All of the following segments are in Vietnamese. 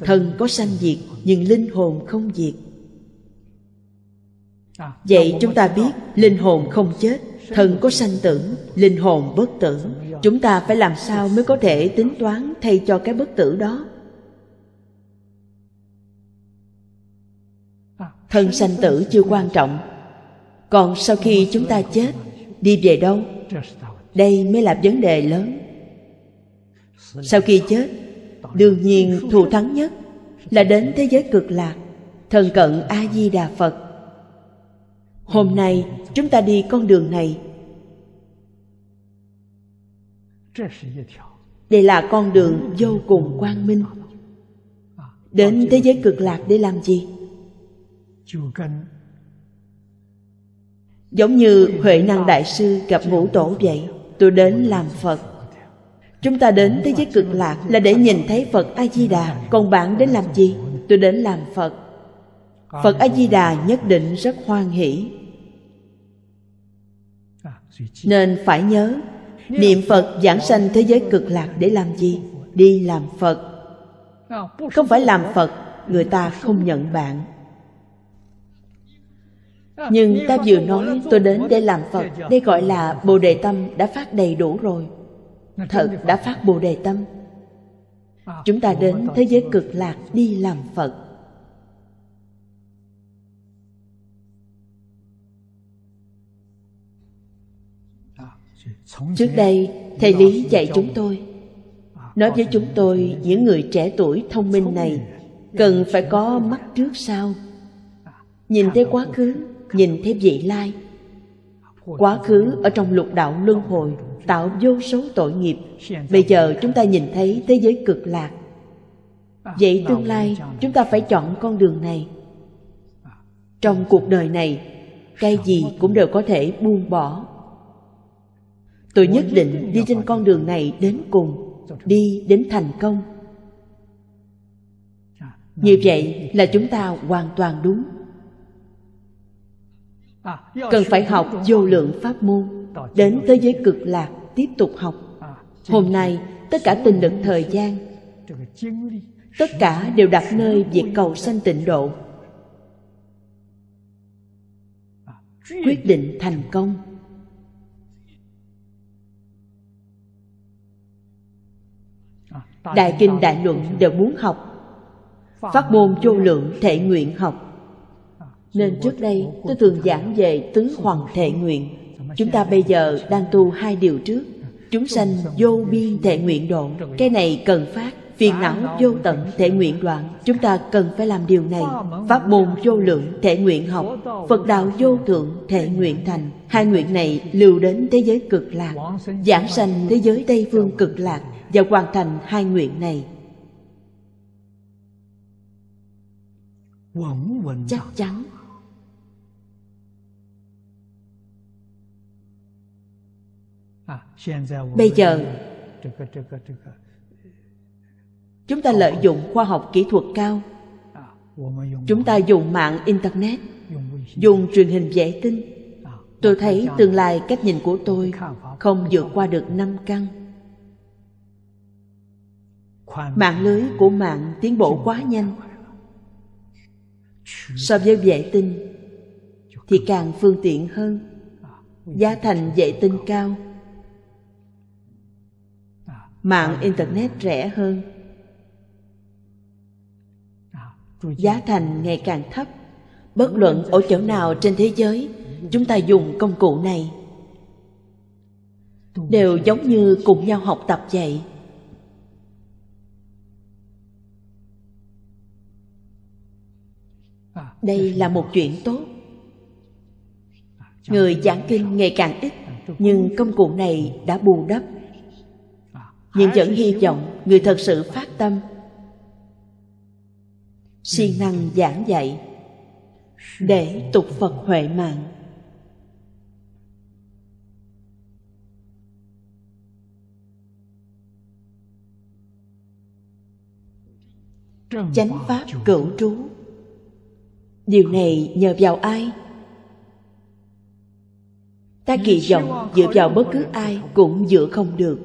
thân có sanh diệt nhưng linh hồn không diệt vậy chúng ta biết linh hồn không chết thân có sanh tử linh hồn bất tử chúng ta phải làm sao mới có thể tính toán thay cho cái bất tử đó thân sanh tử chưa quan trọng còn sau khi chúng ta chết đi về đâu đây mới là vấn đề lớn sau khi chết đương nhiên thù thắng nhất là đến thế giới cực lạc thần cận a di đà phật hôm nay chúng ta đi con đường này đây là con đường vô cùng quang minh đến thế giới cực lạc để làm gì giống như huệ năng đại sư gặp ngũ tổ vậy tôi đến làm phật Chúng ta đến thế giới cực lạc là để nhìn thấy Phật A-di-đà Còn bạn đến làm gì? Tôi đến làm Phật Phật A-di-đà nhất định rất hoan hỷ Nên phải nhớ Niệm Phật giảng sanh thế giới cực lạc để làm gì? Đi làm Phật Không phải làm Phật Người ta không nhận bạn Nhưng ta vừa nói tôi đến để làm Phật Đây gọi là Bồ Đề Tâm đã phát đầy đủ rồi thật đã phát bồ đề tâm à, chúng ta đến thế giới cực lạc đi làm phật à, trước đây thầy lý dạy chúng tôi à, nói với chúng tôi những người trẻ tuổi thông minh này cần phải có mắt trước sau nhìn thấy quá khứ nhìn thấy vị lai quá khứ ở trong lục đạo luân hồi tạo vô số tội nghiệp bây giờ chúng ta nhìn thấy thế giới cực lạc à, vậy tương lai chúng ta phải chọn con đường này à. trong cuộc đời này cái gì cũng đều có thể buông bỏ tôi nhất định đi trên con đường này đến cùng đi đến thành công à, như vậy là chúng ta hoàn toàn đúng cần phải học vô lượng pháp môn đến thế giới cực lạc tiếp tục học à, hôm nay tất cả tình lực thời gian tất cả đều đặt nơi việc cầu sanh tịnh độ à, quyết định thành công à, đại kinh đại luận đều muốn học phát môn vô lượng thể nguyện học nên trước đây tôi thường giảng về tứ hoàng thể nguyện chúng ta bây giờ đang tu hai điều trước chúng sanh vô biên thể nguyện độ cái này cần phát phiền não vô tận thể nguyện đoạn chúng ta cần phải làm điều này pháp môn vô lượng thể nguyện học phật đạo vô thượng thể nguyện thành hai nguyện này lưu đến thế giới cực lạc giảng sanh thế giới tây phương cực lạc và hoàn thành hai nguyện này chắc chắn À, bây giờ chúng ta lợi dụng khoa học kỹ thuật cao à, chúng ta dùng mạng internet dùng truyền hình vệ tinh à, tôi thấy tương lai cách nhìn của tôi không vượt qua được năm căn mạng lưới của mạng tiến bộ quá nhanh so với vệ tinh thì càng phương tiện hơn giá thành vệ tinh cao mạng internet rẻ hơn giá thành ngày càng thấp bất luận ở chỗ nào trên thế giới chúng ta dùng công cụ này đều giống như cùng nhau học tập vậy đây là một chuyện tốt người giảng kinh ngày càng ít nhưng công cụ này đã bù đắp nhưng vẫn hy vọng người thật sự phát tâm siêng năng giảng dạy để tục phật huệ mạng chánh pháp cửu trú điều này nhờ vào ai ta kỳ vọng dựa vào bất cứ ai cũng dựa không được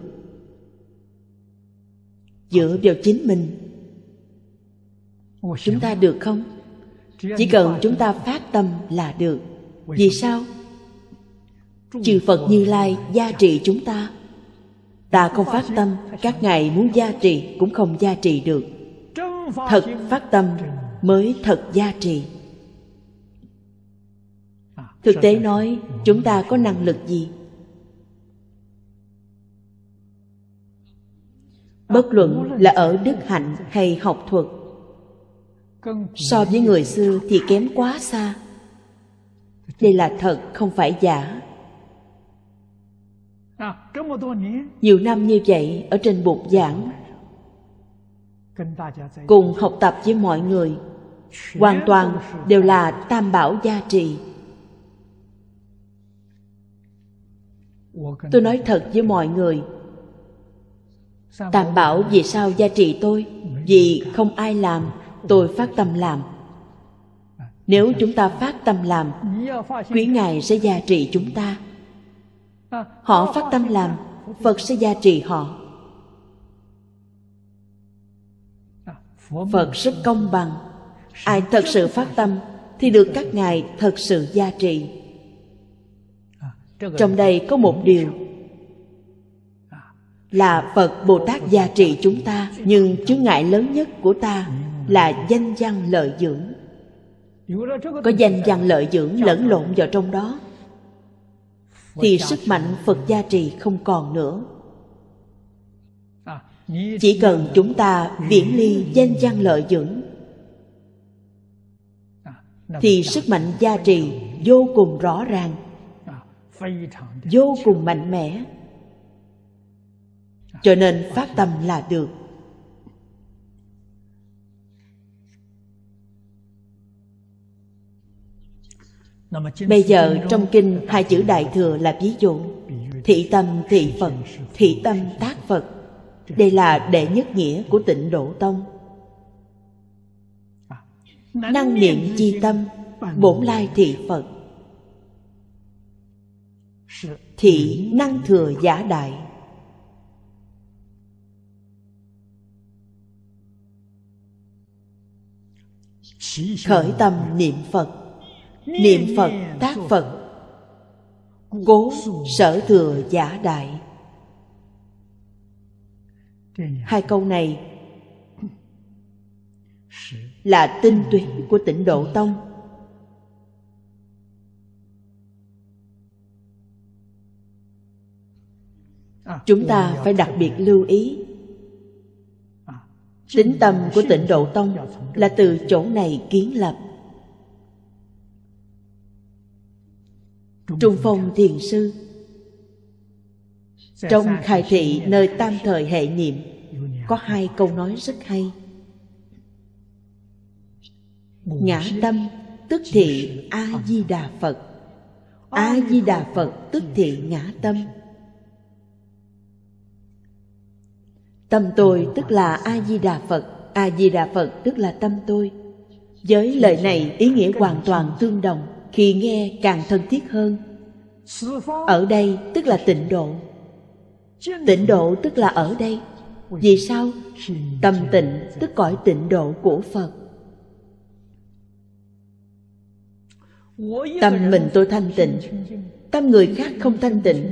dựa vào chính mình chúng ta được không chỉ cần chúng ta phát tâm là được vì sao chư phật như lai gia trị chúng ta ta không phát tâm các ngài muốn gia trị cũng không gia trị được thật phát tâm mới thật gia trị à, thực tế nói chúng ta có năng lực gì bất luận là ở đức hạnh hay học thuật so với người xưa thì kém quá xa đây là thật không phải giả nhiều năm như vậy ở trên bục giảng cùng học tập với mọi người hoàn toàn đều là tam bảo gia trì tôi nói thật với mọi người tạm bảo vì sao gia trì tôi? Vì không ai làm, tôi phát tâm làm. À, Nếu chúng ta phát tâm làm, quý Ngài sẽ gia trì chúng ta. À, họ phát tâm làm, Phật sẽ gia trì họ. À, Phật rất công bằng. Ai thật sự phát tâm thì được các ngài thật sự gia trì. Trong đây có một điều là phật bồ tát gia trị chúng ta nhưng chướng ngại lớn nhất của ta là danh văn lợi dưỡng có danh văn lợi dưỡng lẫn lộn vào trong đó thì sức mạnh phật gia trì không còn nữa chỉ cần chúng ta viễn ly danh văn lợi dưỡng thì sức mạnh gia trì vô cùng rõ ràng vô cùng mạnh mẽ cho nên phát tâm là được bây giờ trong kinh hai chữ đại thừa là ví dụ thị tâm thị phật thị tâm tác phật đây là đệ nhất nghĩa của tịnh độ tông năng niệm chi tâm bổn lai thị phật thị năng thừa giả đại khởi tâm niệm phật niệm phật tác phật cố sở thừa giả đại hai câu này là tinh túy của tịnh độ tông chúng ta phải đặc biệt lưu ý Tính tâm của tịnh Độ Tông là từ chỗ này kiến lập. Trung Phong Thiền Sư Trong khai thị nơi tam thời hệ niệm Có hai câu nói rất hay Ngã tâm tức thị A-di-đà Phật A-di-đà Phật tức thị ngã tâm Tâm tôi tức là A-di-đà Phật, A-di-đà Phật tức là tâm tôi. Với lời này ý nghĩa hoàn toàn tương đồng, khi nghe càng thân thiết hơn. Ở đây tức là tịnh độ. Tịnh độ tức là ở đây. Vì sao? Tâm tịnh tức cõi tịnh độ của Phật. Tâm mình tôi thanh tịnh, tâm người khác không thanh tịnh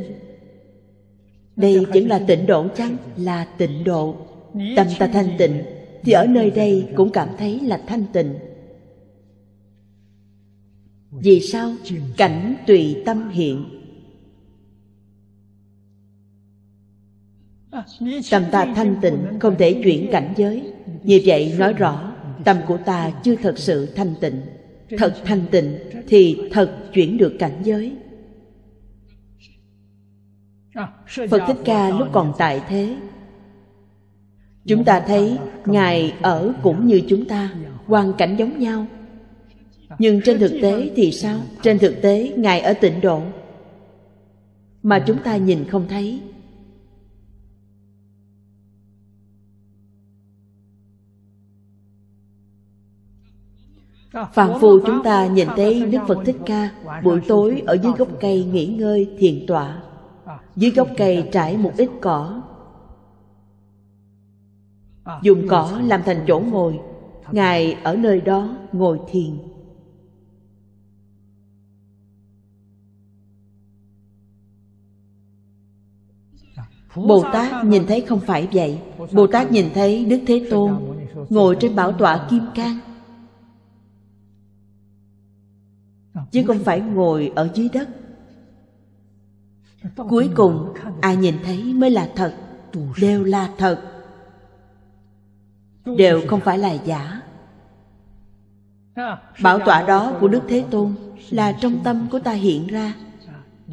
đây vẫn là tịnh độ chăng là tịnh độ tâm ta thanh tịnh thì ở nơi đây cũng cảm thấy là thanh tịnh vì sao cảnh tùy tâm hiện à, tâm ta thanh tịnh không thể chuyển cảnh giới như vậy nói rõ tâm của ta chưa thật sự thanh tịnh thật thanh tịnh thì thật chuyển được cảnh giới phật thích ca lúc còn tại thế chúng ta thấy ngài ở cũng như chúng ta hoàn cảnh giống nhau nhưng trên thực tế thì sao trên thực tế ngài ở tịnh độ mà chúng ta nhìn không thấy Phạm phu chúng ta nhìn thấy Đức Phật Thích Ca Buổi tối ở dưới gốc cây nghỉ ngơi thiền tọa dưới gốc cây trải một ít cỏ dùng cỏ làm thành chỗ ngồi ngài ở nơi đó ngồi thiền bồ tát nhìn thấy không phải vậy bồ tát nhìn thấy đức thế tôn ngồi trên bảo tọa kim cang chứ không phải ngồi ở dưới đất cuối cùng ai nhìn thấy mới là thật đều là thật đều không phải là giả bảo tọa đó của đức thế tôn là trong tâm của ta hiện ra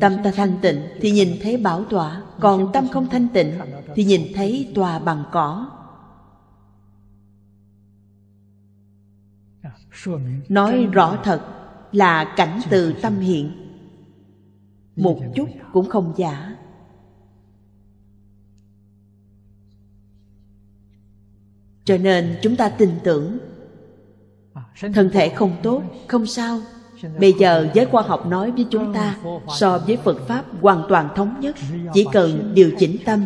tâm ta thanh tịnh thì nhìn thấy bảo tọa còn tâm không thanh tịnh thì nhìn thấy tòa bằng cỏ nói rõ thật là cảnh từ tâm hiện một chút cũng không giả cho nên chúng ta tin tưởng thân thể không tốt không sao bây giờ giới khoa học nói với chúng ta so với phật pháp hoàn toàn thống nhất chỉ cần điều chỉnh tâm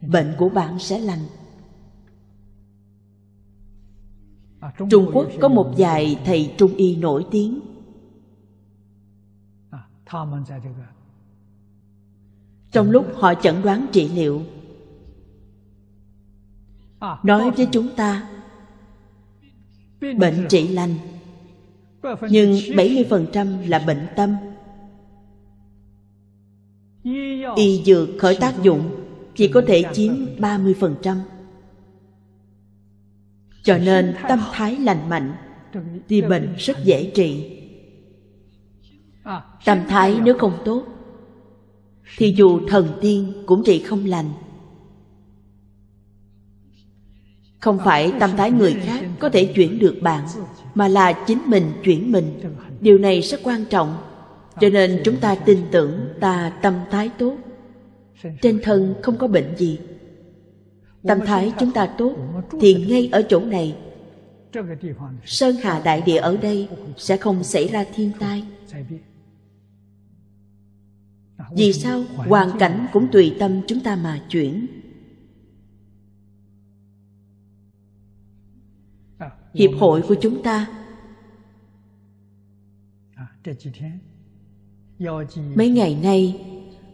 bệnh của bạn sẽ lành trung quốc có một vài thầy trung y nổi tiếng trong lúc họ chẩn đoán trị liệu à, nói với chúng ta bệnh trị lành nhưng 70% là bệnh tâm y dược khởi tác dụng chỉ có thể chiếm 30% cho nên tâm thái lành mạnh thì bệnh rất dễ trị tâm thái nếu không tốt thì dù thần tiên cũng trị không lành không phải tâm thái người khác có thể chuyển được bạn mà là chính mình chuyển mình điều này rất quan trọng cho nên chúng ta tin tưởng ta tâm thái tốt trên thân không có bệnh gì tâm thái chúng ta tốt thì ngay ở chỗ này sơn hà đại địa ở đây sẽ không xảy ra thiên tai vì sao hoàn cảnh cũng tùy tâm chúng ta mà chuyển hiệp hội của chúng ta mấy ngày nay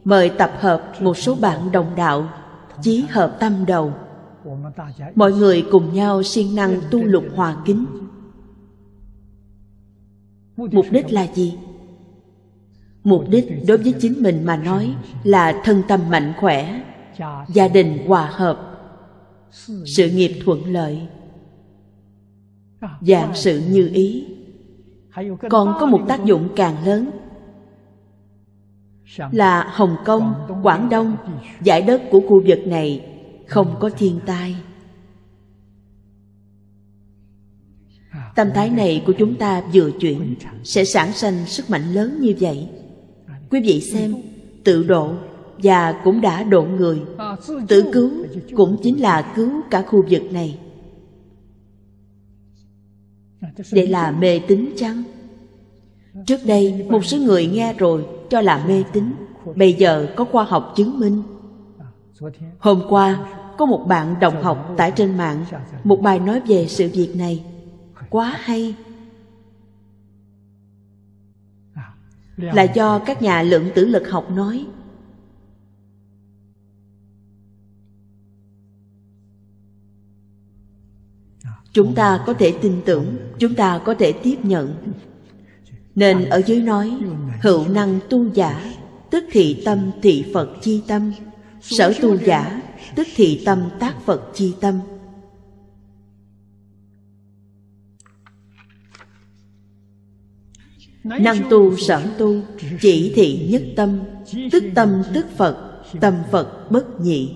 mời tập hợp một số bạn đồng đạo chí hợp tâm đầu mọi người cùng nhau siêng năng tu lục hòa kính mục đích là gì mục đích đối với chính mình mà nói là thân tâm mạnh khỏe gia đình hòa hợp sự nghiệp thuận lợi dạng sự như ý còn có một tác dụng càng lớn là hồng kông quảng đông giải đất của khu vực này không có thiên tai tâm thái này của chúng ta vừa chuyển sẽ sản sinh sức mạnh lớn như vậy quý vị xem tự độ và cũng đã độ người tự cứu cũng chính là cứu cả khu vực này để là mê tín chăng trước đây một số người nghe rồi cho là mê tín bây giờ có khoa học chứng minh hôm qua có một bạn đồng học tải trên mạng một bài nói về sự việc này quá hay là do các nhà lượng tử lực học nói chúng ta có thể tin tưởng chúng ta có thể tiếp nhận nên ở dưới nói hữu năng tu giả tức thị tâm thị phật chi tâm sở tu giả tức thị tâm tác phật chi tâm năng tu sở tu chỉ thị nhất tâm tức tâm tức phật tâm phật bất nhị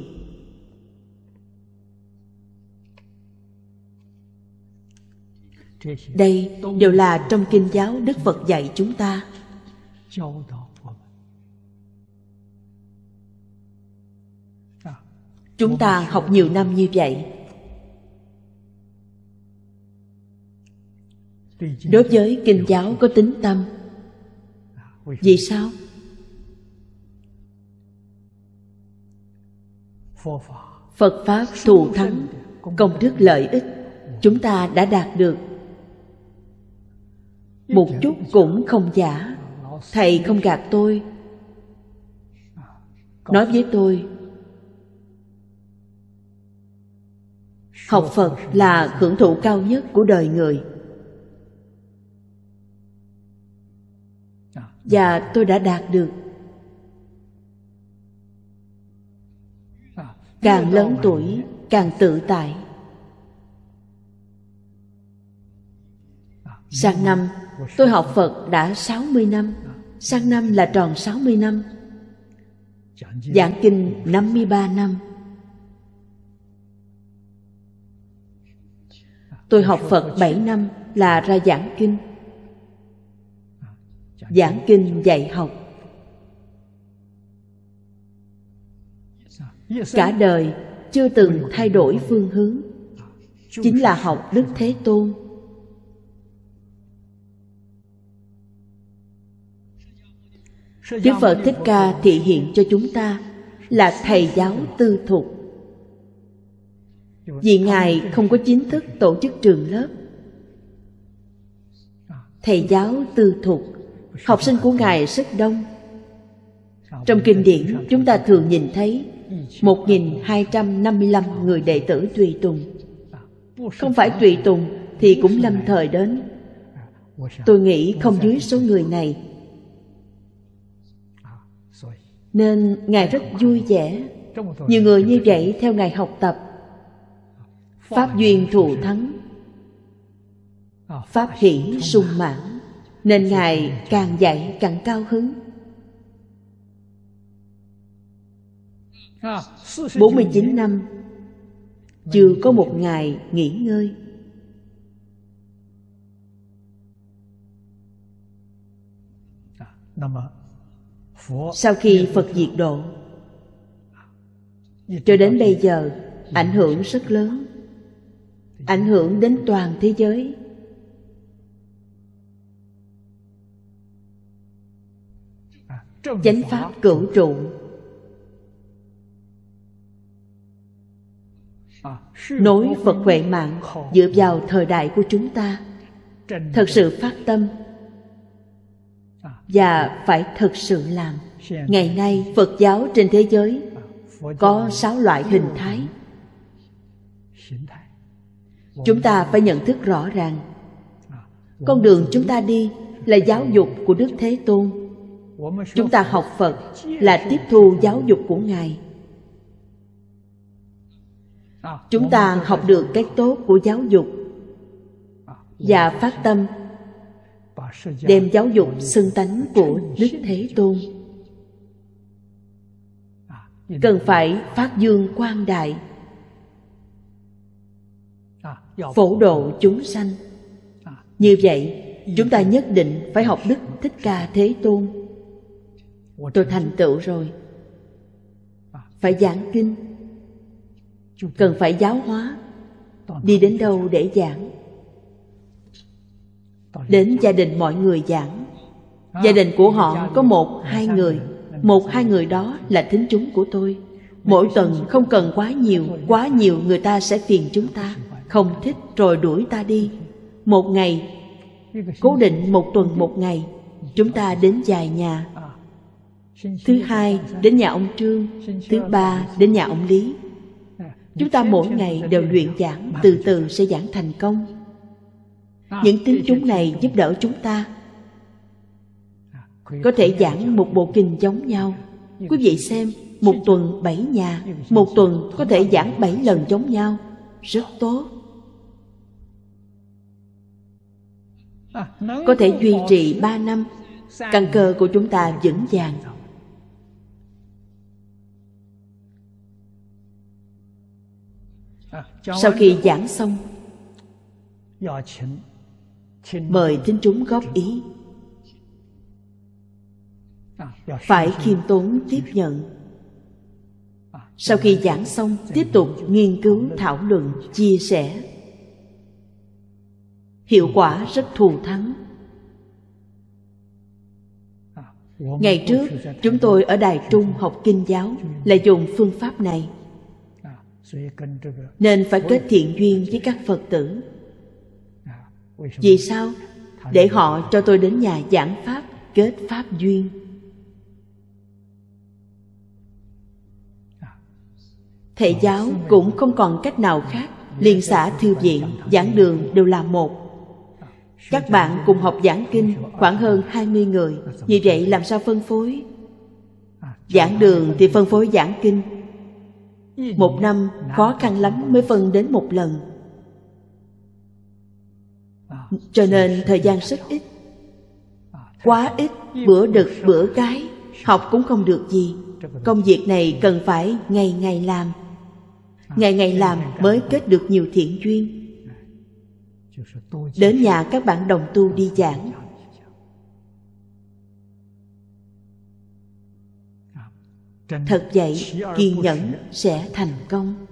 đây đều là trong kinh giáo đức phật dạy chúng ta chúng ta học nhiều năm như vậy đối với kinh giáo có tính tâm vì sao phật pháp thù thắng công đức lợi ích chúng ta đã đạt được một chút cũng không giả thầy không gạt tôi nói với tôi học phật là hưởng thụ cao nhất của đời người và tôi đã đạt được càng lớn tuổi càng tự tại sang năm tôi học phật đã 60 năm sang năm là tròn 60 năm giảng kinh 53 năm tôi học phật 7 năm là ra giảng kinh giảng kinh dạy học cả đời chưa từng thay đổi phương hướng chính là học đức thế tôn đức phật thích ca thị hiện cho chúng ta là thầy giáo tư thục vì ngài không có chính thức tổ chức trường lớp thầy giáo tư thục Học sinh của Ngài rất đông Trong kinh điển chúng ta thường nhìn thấy một nghìn hai trăm năm mươi lăm người đệ tử tùy tùng Không phải tùy tùng thì cũng lâm thời đến Tôi nghĩ không dưới số người này Nên Ngài rất vui vẻ Nhiều người như vậy theo Ngài học tập Pháp duyên thù thắng Pháp hỷ sung mãn nên ngài càng dạy càng cao hứng 49 năm Chưa có một ngày nghỉ ngơi Sau khi Phật diệt độ Cho đến bây giờ Ảnh hưởng rất lớn Ảnh hưởng đến toàn thế giới chánh pháp cửu trụ à, nối phật huệ mạng dựa vào thời đại của chúng ta thật sự phát tâm à. và phải thật sự làm ngày nay phật giáo trên thế giới à, có sáu loại hình thái chúng ta phải nhận thức rõ ràng con đường chúng ta đi là giáo dục của đức thế tôn chúng ta học phật là tiếp thu giáo dục của ngài chúng ta học được cái tốt của giáo dục và phát tâm đem giáo dục xưng tánh của đức thế tôn cần phải phát dương quang đại phổ độ chúng sanh như vậy chúng ta nhất định phải học đức thích ca thế tôn tôi thành tựu rồi à, phải giảng kinh cần phải giáo hóa đi đến đâu để giảng đến gia đình mọi người giảng à, gia đình của họ có một hai người một hai người đó là thính chúng của tôi mỗi tuần không cần quá nhiều quá nhiều người ta sẽ phiền chúng ta không thích rồi đuổi ta đi một ngày cố định một tuần một ngày chúng ta đến vài nhà thứ hai đến nhà ông trương thứ ba đến nhà ông lý chúng ta mỗi ngày đều luyện giảng từ từ sẽ giảng thành công những tiếng chúng này giúp đỡ chúng ta có thể giảng một bộ kinh giống nhau quý vị xem một tuần bảy nhà một tuần có thể giảng bảy lần giống nhau rất tốt có thể duy trì ba năm căn cơ của chúng ta vững vàng sau khi giảng xong mời thính chúng góp ý à, phải khiêm tốn tiếp nhận à, sau khi giảng xong tiếp tục nghiên cứu thảo luận chia sẻ hiệu quả rất thù thắng à, ngày trước chúng tôi ở đài trung học kinh giáo là dùng phương pháp này nên phải kết thiện duyên với các phật tử à, vì sao để họ cho tôi đến nhà giảng pháp kết pháp duyên à. thầy ờ, giáo cũng không còn cách nào ờ, khác liên xã thư viện giảng đường đều là một à, các bạn cùng học giảng kinh khoảng hơn 20 người Như vậy làm sao phân phối Giảng đường thì phân phối giảng kinh một năm khó khăn lắm mới phân đến một lần cho nên thời gian rất ít quá ít bữa đực bữa cái học cũng không được gì công việc này cần phải ngày ngày làm ngày ngày làm mới kết được nhiều thiện duyên đến nhà các bạn đồng tu đi giảng thật vậy kiên nhẫn sẽ thành công